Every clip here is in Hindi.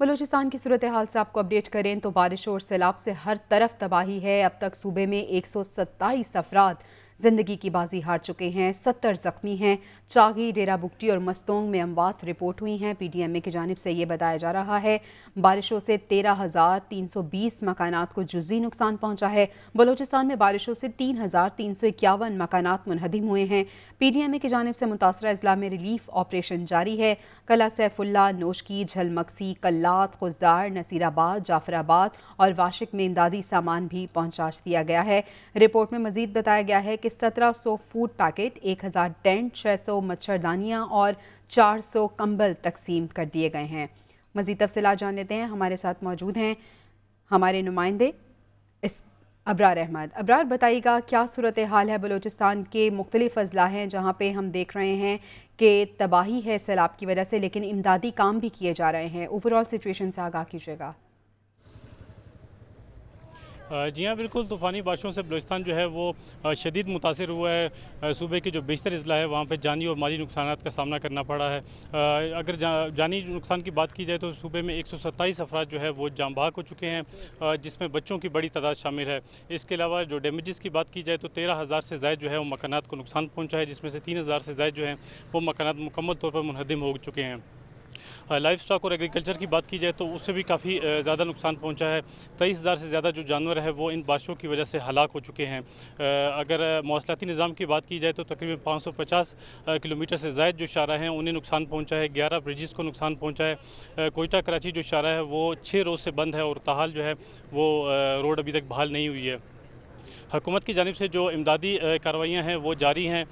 बलोचिस्तान की सूरत हाल से आपको अपडेट करें तो बारिश और सैलाब से हर तरफ तबाही है अब तक सूबे में एक सौ सत्ताईस अफराद जिंदगी की बाजी हार चुके हैं सत्तर जख्मी हैं चागी डेरा बुकटी और मस्तोंग में अमवात रिपोर्ट हुई हैं पीडीएमए की जानब से ये बताया जा रहा है बारिशों से तेरह हज़ार तीन सौ बीस मकाना को जुजवी नुकसान पहुँचा है बलोचिस्तान में बारिशों से तीन हज़ार तीन सौ इक्यावन मकाना मुनहदम हुए हैं पी डी एम ए की जानब से मुतासर अजला में रिलीफ ऑपरेशन जारी है कला सैफुल्ला नोशकी झलमक्सी कल्लात खुजदार नसीराबाद जाफराबाद और वाशिक में इमदादी सामान भी पहुँचा दिया गया है रिपोर्ट में मजीद बताया गया है कि 1700 फूड पैकेट 1000 टेंट सौ मच्छरदानियाँ और 400 कंबल तकसीम कर दिए गए हैं मज़ीद तफसला जान लेते हैं हमारे साथ मौजूद हैं हमारे नुमाइंदे इस अबरार अहमद अबरार बताइएगा क्या सूरत हाल है बलूचिस्तान के मुख्तलिफ अजला हैं जहाँ पर हम देख रहे हैं कि तबाही है सैलाब की वजह से लेकिन इमदादी काम भी किए जा रहे हैं ओवरऑल सिचुएशन से आगाह कीजिएगा जी हाँ बिल्कुल तूफ़ानी बारिशों से बलोचिस्तान जो है वो शदीद मुतासर हुआ है सूबे के जो बेशतर अजला है वहाँ पर जानी और माली नुकसान का सामना करना पड़ा है अगर जा, जानी नुकसान की बात की जाए तो सूबे में एक सौ सत्ताईस अफराज जो है वो जाम बाहक हो चुके हैं जिसमें बच्चों की बड़ी तादाद शामिल है इसके अलावा जो डैमेज़ की बात की जाए तो तेरह हज़ार से ज़ायद जो है वो मकानात को नुकसान पहुँचा है जिसमें से तीन हज़ार से ज़ायद जो है वो मकानात मुकम्मल तौर पर मुनहदम हो चुके हैं लाइफ स्टॉक और एग्रीकल्चर की बात की जाए तो उससे भी काफ़ी ज़्यादा नुकसान पहुँचा है तेईस हज़ार से ज़्यादा जो जानवर है वो इन बारिशों की वजह से हलाक हो चुके हैं अगर मौसलाती निज़ाम की बात की जाए तो तकरीबन पाँच सौ पचास किलोमीटर से जायद जो शारा हैं उन्हें नुकसान पहुँचा है ग्यारह ब्रिजेस को नुकसान पहुँचा है कोयटा कराची जो शारा है वो छः रोज़ से बंद है और तहाल जो है वो रोड अभी तक बहाल नहीं हुई है हुकूमत की जानब से जो इमदादी कार्रवाइयाँ हैं वो जारी हैं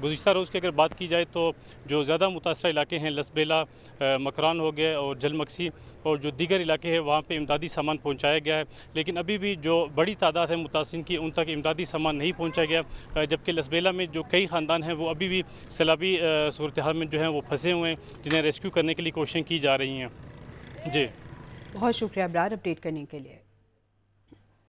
गुज्त रोज़ की अगर बात की जाए तो जो ज़्यादा मुतासर इलाके हैं लसबेला मकरान हो गए और जलमक्सी और जो दीगर इलाके हैं वहाँ पर इमदादी सामान पहुँचाया गया है लेकिन अभी भी जो बड़ी तादाद है मुतासन की उन तक इमदादी सामान नहीं पहुँचाया गया जबकि लसबेला में जो कई ख़ानदान हैं वो अभी भी सैलाबी सूरत में जो हैं वो फंसे हुए हैं जिन्हें रेस्क्यू करने के लिए कोशिशें की जा रही हैं जी बहुत शुक्रिया अबरार अपडेट करने के लिए